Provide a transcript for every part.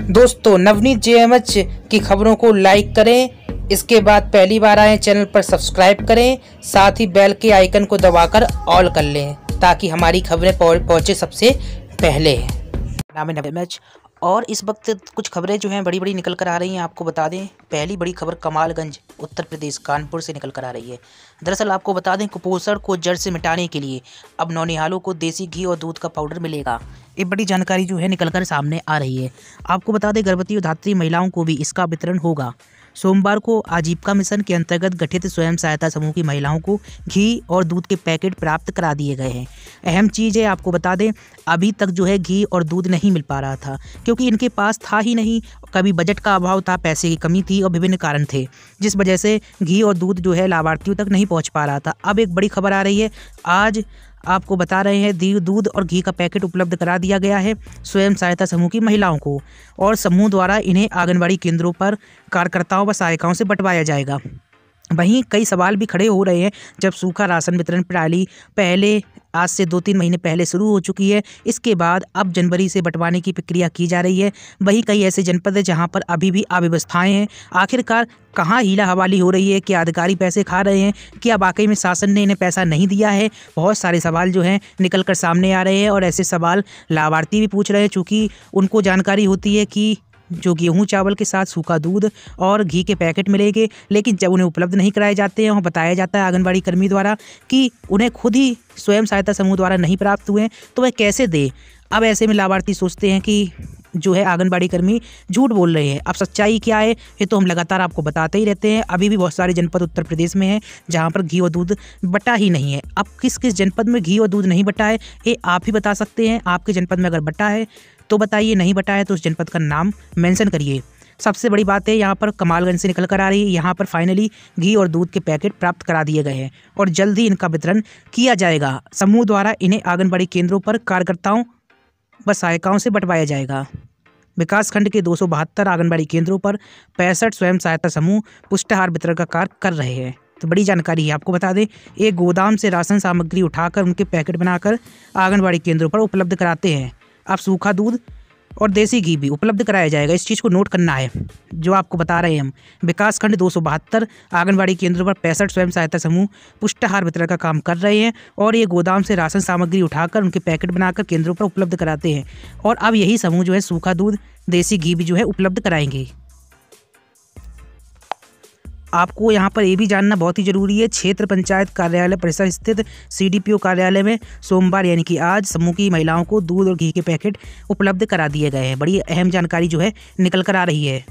दोस्तों नवनीत जे की खबरों को लाइक करें इसके बाद पहली बार आए चैनल पर सब्सक्राइब करें साथ ही बेल के आइकन को दबाकर ऑल कर लें ताकि हमारी खबरें पहुंचे सबसे पहले नाम है नवनीत और इस वक्त कुछ खबरें जो हैं बड़ी बड़ी निकल कर आ रही हैं आपको बता दें पहली बड़ी खबर कमालगंज उत्तर प्रदेश कानपुर से निकल कर आ रही है दरअसल आपको बता दें कुपोषण को जड़ से मिटाने के लिए अब नौनिहालों को देसी घी और दूध का पाउडर मिलेगा ये बड़ी जानकारी जो है निकल कर सामने आ रही है आपको बता दें गर्भवती और धात्री महिलाओं को भी इसका वितरण होगा सोमवार को आजीविका मिशन के अंतर्गत गठित स्वयं सहायता समूह की महिलाओं को घी और दूध के पैकेट प्राप्त करा दिए गए हैं अहम चीज़ है आपको बता दें अभी तक जो है घी और दूध नहीं मिल पा रहा था क्योंकि इनके पास था ही नहीं कभी बजट का अभाव था पैसे की कमी थी और विभिन्न कारण थे जिस वजह से घी और दूध जो है लाभार्थियों तक नहीं पहुँच पा रहा था अब एक बड़ी खबर आ रही है आज आपको बता रहे हैं दी दूध और घी का पैकेट उपलब्ध करा दिया गया है स्वयं सहायता समूह की महिलाओं को और समूह द्वारा इन्हें आंगनबाड़ी केंद्रों पर कार्यकर्ताओं व सहायिकाओं से बंटवाया जाएगा वहीं कई सवाल भी खड़े हो रहे हैं जब सूखा राशन वितरण प्रणाली पहले आज से दो तीन महीने पहले शुरू हो चुकी है इसके बाद अब जनवरी से बंटवाने की प्रक्रिया की जा रही है वहीं कई ऐसे जनपद हैं जहां पर अभी भी अव्यवस्थाएं हैं आखिरकार कहाँ हीला हवाली हो रही है क्या अधिकारी पैसे खा रहे हैं क्या वाकई में शासन ने इन्हें पैसा नहीं दिया है बहुत सारे सवाल जो हैं निकल कर सामने आ रहे हैं और ऐसे सवाल लाभार्थी भी पूछ रहे हैं चूँकि उनको जानकारी होती है कि जो गेहूँ चावल के साथ सूखा दूध और घी के पैकेट मिलेंगे लेकिन जब उन्हें उपलब्ध नहीं कराए जाते हैं और बताया जाता है आंगनबाड़ी कर्मी द्वारा कि उन्हें खुद ही स्वयं सहायता समूह द्वारा नहीं प्राप्त हुए तो वह कैसे दे अब ऐसे में लाभार्थी सोचते हैं कि जो है आंगनबाड़ी कर्मी झूठ बोल रहे हैं अब सच्चाई क्या है ये तो हम लगातार आपको बताते ही रहते हैं अभी भी बहुत सारे जनपद उत्तर प्रदेश में हैं जहाँ पर घी और दूध बटा ही नहीं है अब किस किस जनपद में घी और दूध नहीं बटा है ये आप ही बता सकते हैं आपके जनपद में अगर बटा है तो बताइए नहीं बताया तो उस जनपद का नाम मैंसन करिए सबसे बड़ी बात है यहाँ पर कमालगंज से निकल कर आ रही है यहाँ पर फाइनली घी और दूध के पैकेट प्राप्त करा दिए गए हैं और जल्द ही इनका वितरण किया जाएगा समूह द्वारा इन्हें आंगनबाड़ी केंद्रों पर कार्यकर्ताओं व सहायिकाओं से बंटवाया जाएगा विकास खंड के दो सौ बहत्तर आंगनबाड़ी केंद्रों पर पैंसठ स्वयं सहायता समूह पुष्टाहार वितरण का कार्य कर रहे हैं तो बड़ी जानकारी है आपको बता दें एक गोदाम से राशन सामग्री उठाकर उनके पैकेट बनाकर आंगनबाड़ी केंद्रों पर उपलब्ध कराते हैं आप सूखा दूध और देसी घी भी उपलब्ध कराया जाएगा इस चीज़ को नोट करना है जो आपको बता रहे हैं हम विकास खंड दो आंगनबाड़ी केंद्रों पर पैंसठ स्वयं सहायता समूह पुष्टाहार वितरण का काम कर रहे हैं और ये गोदाम से राशन सामग्री उठाकर उनके पैकेट बनाकर केंद्रों पर उपलब्ध कराते हैं और अब यही समूह जो है सूखा दूध देसी घी भी जो है उपलब्ध कराएंगे आपको यहाँ पर ये भी जानना बहुत ही जरूरी है क्षेत्र पंचायत कार्यालय परिसर स्थित सी कार्यालय में सोमवार यानी कि आज समूह की महिलाओं को दूध और घी के पैकेट उपलब्ध करा दिए गए हैं बड़ी अहम जानकारी जो है निकल कर आ रही है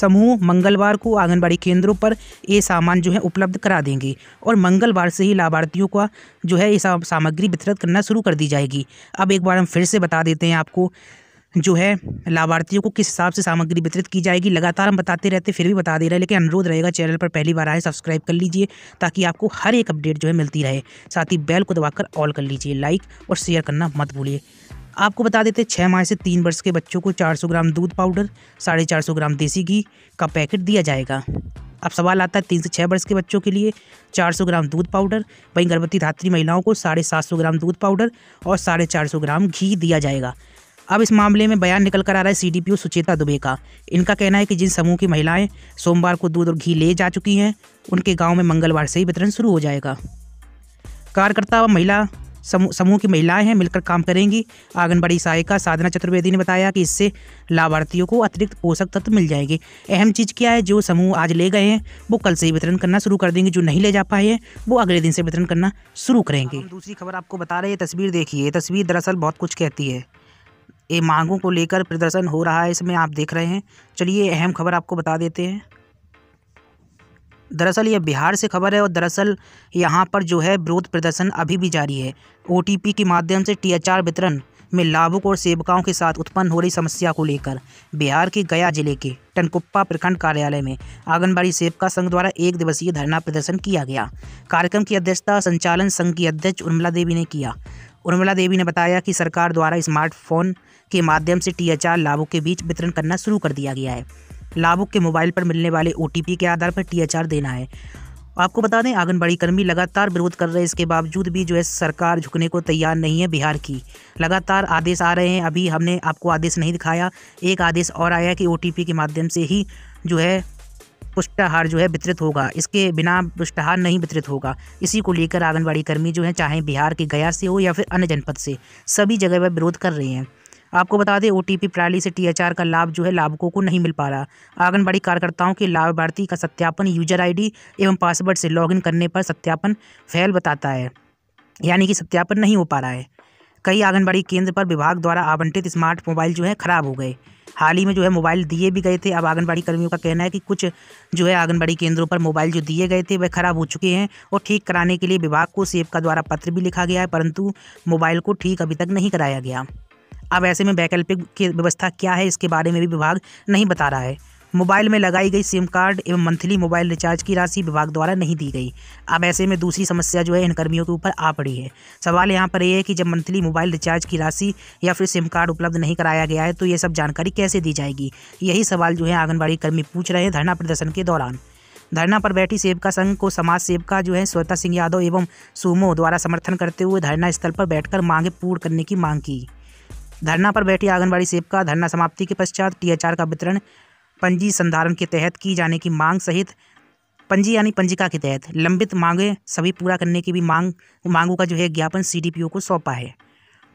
समूह मंगलवार को आंगनबाड़ी केंद्रों पर ये सामान जो है उपलब्ध करा देंगे और मंगलवार से ही लाभार्थियों का जो है ये सामग्री वितरित करना शुरू कर दी जाएगी अब एक बार हम फिर से बता देते हैं आपको जो है लाभार्थियों को किस हिसाब से सामग्री वितरित की जाएगी लगातार हम बताते रहते फिर भी बता दे रहे हैं लेकिन अनुरोध रहेगा चैनल पर पहली बार आए सब्सक्राइब कर लीजिए ताकि आपको हर एक अपडेट जो है मिलती रहे साथ ही बेल को दबाकर ऑल कर लीजिए लाइक और शेयर करना मत भूलिए आपको बता देते छः माह से तीन वर्ष के बच्चों को चार ग्राम दूध पाउडर साढ़े चार सौ ग्राम देसी घी का पैकेट दिया जाएगा अब सवाल आता है तीन से छः वर्ष के बच्चों के लिए 400 ग्राम दूध पाउडर वहीं गर्भवती धात्री महिलाओं को साढ़े सात सौ ग्राम दूध पाउडर और साढ़े चार सौ ग्राम घी दिया जाएगा अब इस मामले में बयान निकल कर आ रहा है सीडीपीओ सुचेता दुबे का इनका कहना है कि जिन समूह की महिलाएं सोमवार को दूध और घी ले जा चुकी हैं उनके गांव में मंगलवार से ही वितरण शुरू हो जाएगा कार्यकर्ता व महिला समूह की महिलाएं हैं मिलकर काम करेंगी आंगनबाड़ी सहायिका साधना चतुर्वेदी ने बताया कि इससे लाभार्थियों को अतिरिक्त पोषक तत्व मिल जाएंगे अहम चीज़ क्या है जो समूह आज ले गए हैं वो कल से ही वितरण करना शुरू कर देंगे जो नहीं ले जा पाए हैं वो अगले दिन से वितरण करना शुरू करेंगे दूसरी खबर आपको बता रहे हैं तस्वीर देखिए तस्वीर दरअसल बहुत कुछ कहती है ये मांगों को लेकर प्रदर्शन हो रहा है इसमें आप देख रहे हैं चलिए अहम खबर आपको बता देते हैं दरअसल यह बिहार से खबर है और दरअसल यहाँ पर जो है विरोध प्रदर्शन अभी भी जारी है ओ के माध्यम से टी वितरण में लाभुक और सेवकाओं के साथ उत्पन्न हो रही समस्या को लेकर बिहार के गया जिले के टनकुप्पा प्रखंड कार्यालय में आंगनबाड़ी सेवका संघ द्वारा एक दिवसीय धरना प्रदर्शन किया गया कार्यक्रम की अध्यक्षता संचालन संघ की अध्यक्ष उर्मिला देवी ने किया उर्मिला देवी ने बताया कि सरकार द्वारा स्मार्टफोन के माध्यम से टी लाभों के बीच वितरण करना शुरू कर दिया गया है लाभुक के मोबाइल पर मिलने वाले ओ के आधार पर टी देना है आपको बता दें आंगनबाड़ी कर्मी लगातार विरोध कर रहे हैं इसके बावजूद भी जो है सरकार झुकने को तैयार नहीं है बिहार की लगातार आदेश आ रहे हैं अभी हमने आपको आदेश नहीं दिखाया एक आदेश और आया कि ओ के माध्यम से ही जो है पुष्टाहार जो है वितरित होगा इसके बिना पुष्टाहार नहीं वितरित होगा इसी को लेकर आंगनबाड़ी कर्मी जो है चाहे बिहार के गया से हो या फिर अन्य जनपद से सभी जगह पर विरोध कर रहे हैं आपको बता दें ओ प्रणाली से टीएचआर का लाभ जो है लाभुकों को नहीं मिल पा रहा आंगनबाड़ी कार्यकर्ताओं के लाभार्थी का सत्यापन यूजर आईडी एवं पासवर्ड से लॉगिन करने पर सत्यापन फैल बताता है यानी कि सत्यापन नहीं हो पा रहा है कई आंगनबाड़ी केंद्र पर विभाग द्वारा आवंटित स्मार्ट मोबाइल जो है खराब हो गए हाल ही में जो है मोबाइल दिए भी गए थे अब आंगनबाड़ी कर्मियों का कहना है कि कुछ जो है आंगनबाड़ी केंद्रों पर मोबाइल जो दिए गए थे वह खराब हो चुके हैं और ठीक कराने के लिए विभाग को सेब का द्वारा पत्र भी लिखा गया है परंतु मोबाइल को ठीक अभी तक नहीं कराया गया अब ऐसे में वैकल्पिक की व्यवस्था क्या है इसके बारे में भी विभाग नहीं बता रहा है मोबाइल में लगाई गई सिम कार्ड एवं मंथली मोबाइल रिचार्ज की राशि विभाग द्वारा नहीं दी गई अब ऐसे में दूसरी समस्या जो है इन कर्मियों के ऊपर आ पड़ी है सवाल यहाँ पर यह है कि जब मंथली मोबाइल रिचार्ज की राशि या फिर सिम कार्ड उपलब्ध नहीं कराया गया है तो ये सब जानकारी कैसे दी जाएगी यही सवाल जो है आंगनबाड़ी कर्मी पूछ रहे हैं धरना प्रदर्शन के दौरान धरना पर बैठी सेवका संघ को समाज सेवका जो है श्वेता सिंह यादव एवं सुमो द्वारा समर्थन करते हुए धरना स्थल पर बैठकर मांगे पूर्ण करने की मांग की धरना पर बैठी आंगनबाड़ी सेवका धरना समाप्ति के पश्चात टीएचआर का वितरण पंजी संधारण के तहत की जाने की मांग सहित पंजी यानी पंजिका के तहत लंबित मांगें सभी पूरा करने की भी मांग मांगों का जो है ज्ञापन सी को सौंपा है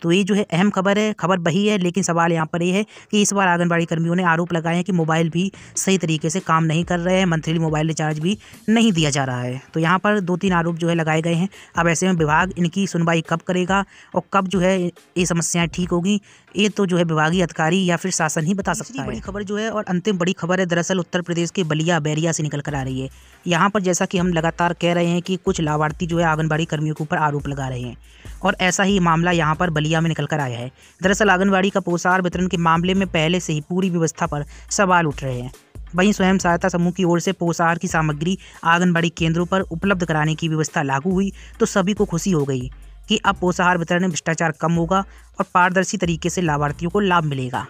तो ये जो है अहम खबर है खबर वही है लेकिन सवाल यहाँ पर ये है कि इस बार आंगनबाड़ी कर्मियों ने आरोप लगाए हैं कि मोबाइल भी सही तरीके से काम नहीं कर रहे हैं मंथली मोबाइल रिचार्ज भी नहीं दिया जा रहा है तो यहाँ पर दो तीन आरोप जो है लगाए गए हैं अब ऐसे में विभाग इनकी सुनवाई कब करेगा और कब जो है ये समस्याएँ ठीक होगी ये तो जो है विभागीय अधिकारी या फिर शासन ही बता सकता है बड़ी खबर जो है और अंतिम बड़ी खबर है दरअसल उत्तर प्रदेश के बलिया बैरिया से निकल कर आ रही है यहाँ पर जैसा कि हम लगातार कह रहे हैं कि कुछ लाभार्थी जो है आंगनबाड़ी कर्मियों के ऊपर आरोप लगा रहे हैं और ऐसा ही मामला यहाँ पर बलिया मीडिया में निकलकर आया है दरअसल आंगनबाड़ी का पोषार वितरण के मामले में पहले से ही पूरी व्यवस्था पर सवाल उठ रहे हैं वहीं स्वयं सहायता समूह की ओर से पोषाहार की सामग्री आंगनबाड़ी केंद्रों पर उपलब्ध कराने की व्यवस्था लागू हुई तो सभी को खुशी हो गई कि अब पोषाहार वितरण में भ्रष्टाचार कम होगा और पारदर्शी तरीके से लाभार्थियों को लाभ मिलेगा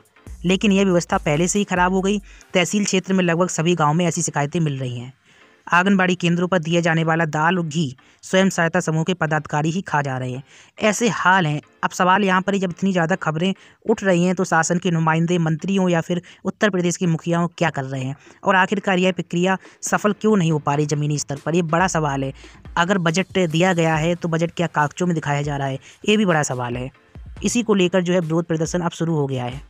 लेकिन यह व्यवस्था पहले से ही खराब हो गई तहसील क्षेत्र में लगभग सभी गाँव में ऐसी शिकायतें मिल रही हैं आंगनबाड़ी केंद्रों पर दिया जाने वाला दाल और घी स्वयं सहायता समूह के पदाधिकारी ही खा जा रहे हैं ऐसे हाल हैं अब सवाल यहाँ पर जब इतनी ज़्यादा खबरें उठ रही हैं तो शासन के नुमाइंदे मंत्रियों या फिर उत्तर प्रदेश के मुखियाओं क्या कर रहे हैं और आखिरकार यह प्रक्रिया सफल क्यों नहीं हो पा रही ज़मीनी स्तर पर यह बड़ा सवाल है अगर बजट दिया गया है तो बजट क्या कागजों में दिखाया जा रहा है ये भी बड़ा सवाल है इसी को लेकर जो है विरोध प्रदर्शन अब शुरू हो गया है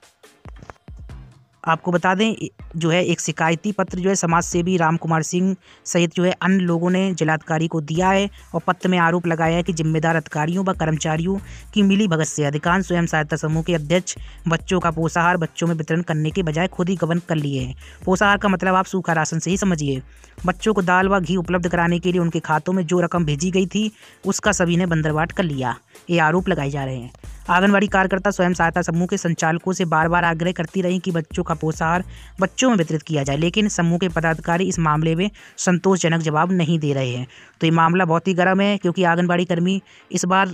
आपको बता दें जो है एक शिकायती पत्र जो है समाज सेवी राम कुमार सिंह सहित जो है अन्य लोगों ने जिलाधिकारी को दिया है और पत्र में आरोप लगाया है कि जिम्मेदार अधिकारियों व कर्मचारियों की मिली भगत से अधिकांश स्वयं सहायता समूह के अध्यक्ष बच्चों का पोषाहार बच्चों में वितरण करने के बजाय खुद ही गबन कर लिए हैं पोषाहार का मतलब आप सूखा राशन से ही समझिए बच्चों को दाल व घी उपलब्ध कराने के लिए उनके खातों में जो रकम भेजी गई थी उसका सभी ने बंदरवाट कर लिया ये आरोप लगाए जा रहे हैं आंगनबाड़ी कार्यकर्ता स्वयं सहायता समूह के संचालकों से बार बार आग्रह करती रही कि बच्चों का पोषाहार बच्चों में वितरित किया जाए लेकिन समूह के पदाधिकारी इस मामले में संतोषजनक जवाब नहीं दे रहे हैं तो ये मामला बहुत ही गर्म है क्योंकि आंगनबाड़ी कर्मी इस बार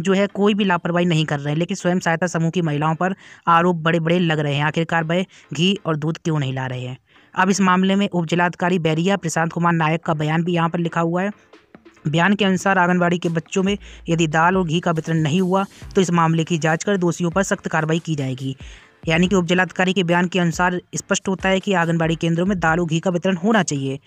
जो है कोई भी लापरवाही नहीं कर रहे हैं लेकिन स्वयं सहायता समूह की महिलाओं पर आरोप बड़े बड़े लग रहे हैं आखिरकार वह घी और दूध क्यों नहीं ला रहे हैं अब इस मामले में उप जिलाधिकारी बैरिया प्रशांत कुमार नायक का बयान भी यहाँ पर लिखा हुआ है बयान के अनुसार आंगनबाड़ी के बच्चों में यदि दाल और घी का वितरण नहीं हुआ तो इस मामले की जांच कर दोषियों पर सख्त कार्रवाई की जाएगी यानी कि उपजिलाधिकारी के बयान के अनुसार स्पष्ट होता है कि आंगनबाड़ी केंद्रों में दाल और घी का वितरण होना चाहिए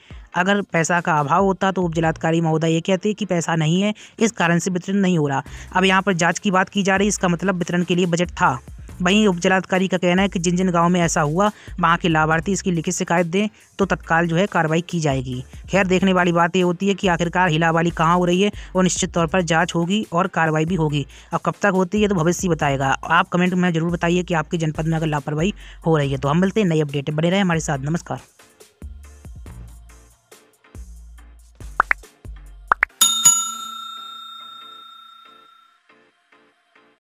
अगर पैसा का अभाव होता तो उपजिलाधिकारी महोदय ये कहते कि पैसा नहीं है इस कारण से वितरण नहीं हो रहा अब यहाँ पर जाँच की बात की जा रही इसका मतलब वितरण के लिए बजट था वहीं उप जिलाधिकारी का कहना है कि जिन जिन गाँव में ऐसा हुआ वहाँ के लाभार्थी इसकी लिखित शिकायत दें तो तत्काल जो है कार्रवाई की जाएगी खैर देखने वाली बात यह होती है कि आखिरकार हिलावाली कहाँ हो रही है और निश्चित तौर पर जाँच होगी और कार्रवाई भी होगी अब कब तक होती है तो भविष्य बताएगा आप कमेंट में जरूर बताइए कि आपके जनपद में अगर लापरवाही हो रही है तो हम मिलते हैं नई अपडेट बने रहे हमारे साथ नमस्कार